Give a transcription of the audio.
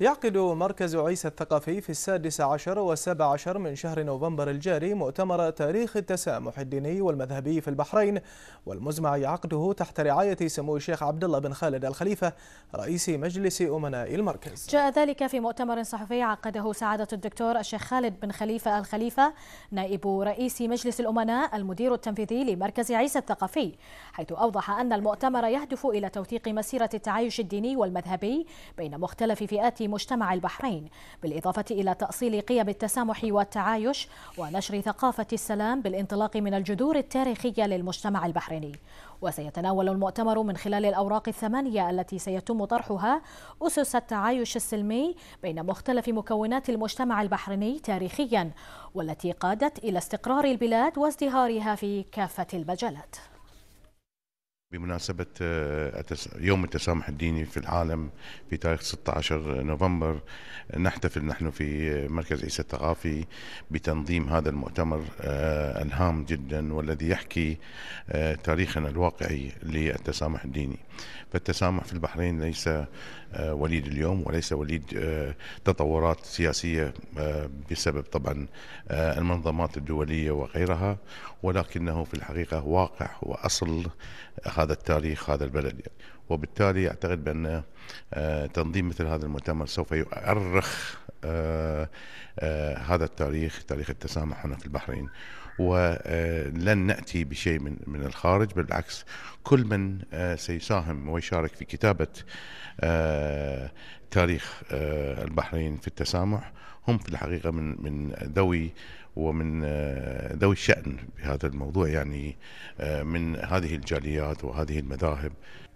يعقد مركز عيسى الثقافي في السادس عشر والسابع عشر من شهر نوفمبر الجاري مؤتمر تاريخ التسامح الديني والمذهبي في البحرين والمزمع عقده تحت رعاية سمو الشيخ عبد الله بن خالد الخليفة رئيس مجلس أمناء المركز جاء ذلك في مؤتمر صحفي عقده سعادة الدكتور الشيخ خالد بن خليفة الخليفة نائب رئيس مجلس الأمناء المدير التنفيذي لمركز عيسى الثقافي حيث أوضح أن المؤتمر يهدف إلى توثيق مسيرة التعايش الديني والمذهبي بين مختلف فئات مجتمع البحرين بالإضافة إلى تأصيل قيم التسامح والتعايش ونشر ثقافة السلام بالانطلاق من الجذور التاريخية للمجتمع البحريني وسيتناول المؤتمر من خلال الأوراق الثمانية التي سيتم طرحها أسس التعايش السلمي بين مختلف مكونات المجتمع البحريني تاريخيا والتي قادت إلى استقرار البلاد وازدهارها في كافة المجالات بمناسبة آه، يوم التسامح الديني في العالم في تاريخ 16 نوفمبر نحتفل نحن في مركز عيسى الثقافي بتنظيم هذا المؤتمر آه، الهام جدا والذي يحكي آه، تاريخنا الواقعي للتسامح الديني فالتسامح في البحرين ليس وليد اليوم وليس وليد تطورات سياسية بسبب طبعا المنظمات الدولية وغيرها ولكنه في الحقيقة واقع وأصل هذا التاريخ هذا البلد يعني وبالتالي اعتقد بان آه، تنظيم مثل هذا المؤتمر سوف يؤرخ آه، آه، هذا التاريخ تاريخ التسامح هنا في البحرين ولن ناتي بشيء من من الخارج بل بالعكس كل من آه، سيساهم ويشارك في كتابه تاريخ البحرين في التسامح هم في الحقيقه من من ذوي ومن ذوي الشأن بهذا الموضوع يعني من هذه الجاليات وهذه المذاهب